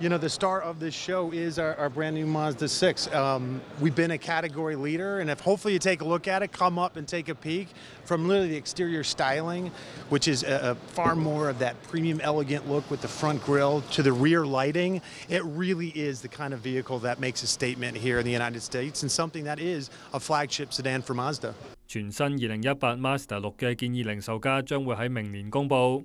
You know, the star of this show is our, our brand new Mazda 6. Um, we've been a category leader, and if hopefully you take a look at it, come up and take a peek from literally the exterior styling, which is a, a far more of that premium elegant look with the front grille to the rear lighting. It really is the kind of vehicle that makes a statement here in the United States and something that is a flagship sedan for Mazda. 全新2018 Mazda 6嘅建議零售價將會喺明年公佈。